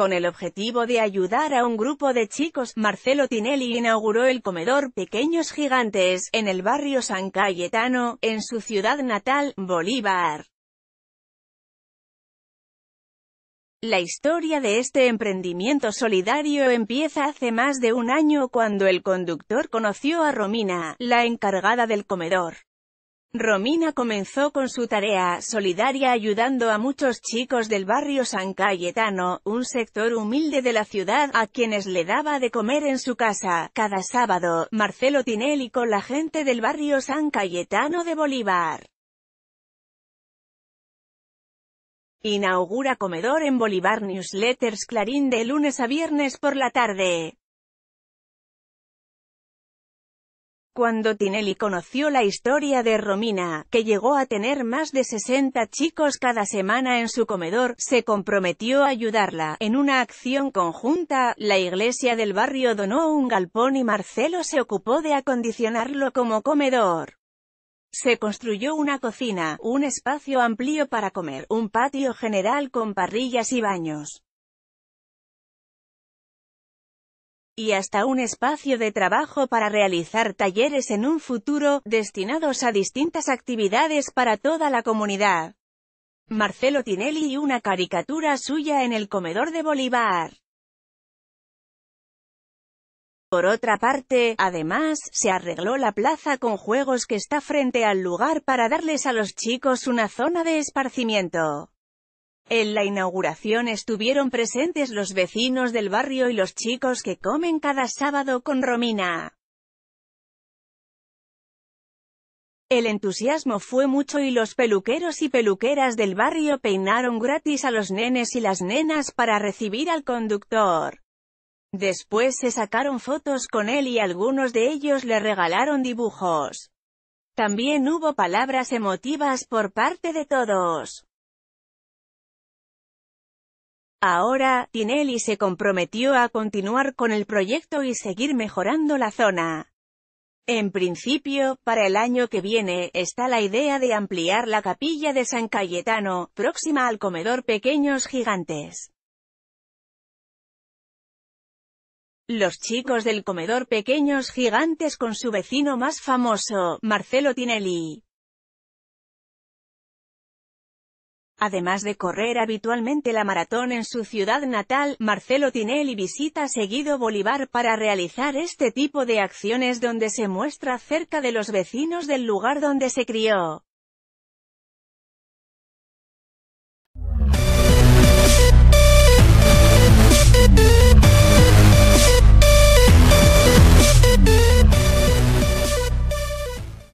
Con el objetivo de ayudar a un grupo de chicos, Marcelo Tinelli inauguró el comedor Pequeños Gigantes, en el barrio San Cayetano, en su ciudad natal, Bolívar. La historia de este emprendimiento solidario empieza hace más de un año cuando el conductor conoció a Romina, la encargada del comedor. Romina comenzó con su tarea solidaria ayudando a muchos chicos del barrio San Cayetano, un sector humilde de la ciudad, a quienes le daba de comer en su casa. Cada sábado, Marcelo Tinelli con la gente del barrio San Cayetano de Bolívar. Inaugura comedor en Bolívar Newsletters Clarín de lunes a viernes por la tarde. cuando Tinelli conoció la historia de Romina, que llegó a tener más de 60 chicos cada semana en su comedor, se comprometió a ayudarla. En una acción conjunta, la iglesia del barrio donó un galpón y Marcelo se ocupó de acondicionarlo como comedor. Se construyó una cocina, un espacio amplio para comer, un patio general con parrillas y baños. y hasta un espacio de trabajo para realizar talleres en un futuro, destinados a distintas actividades para toda la comunidad. Marcelo Tinelli y una caricatura suya en el comedor de Bolívar. Por otra parte, además, se arregló la plaza con juegos que está frente al lugar para darles a los chicos una zona de esparcimiento. En la inauguración estuvieron presentes los vecinos del barrio y los chicos que comen cada sábado con Romina. El entusiasmo fue mucho y los peluqueros y peluqueras del barrio peinaron gratis a los nenes y las nenas para recibir al conductor. Después se sacaron fotos con él y algunos de ellos le regalaron dibujos. También hubo palabras emotivas por parte de todos. Ahora, Tinelli se comprometió a continuar con el proyecto y seguir mejorando la zona. En principio, para el año que viene, está la idea de ampliar la capilla de San Cayetano, próxima al comedor Pequeños Gigantes. Los chicos del comedor Pequeños Gigantes con su vecino más famoso, Marcelo Tinelli. Además de correr habitualmente la maratón en su ciudad natal, Marcelo Tinelli visita seguido Bolívar para realizar este tipo de acciones donde se muestra cerca de los vecinos del lugar donde se crió.